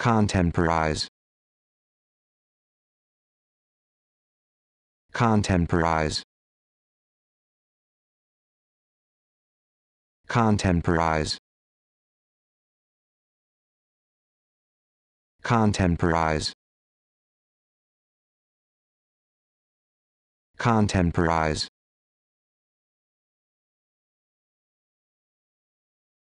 Contemporize. Contemporize. Contemporize. Contemporize. Contemporize.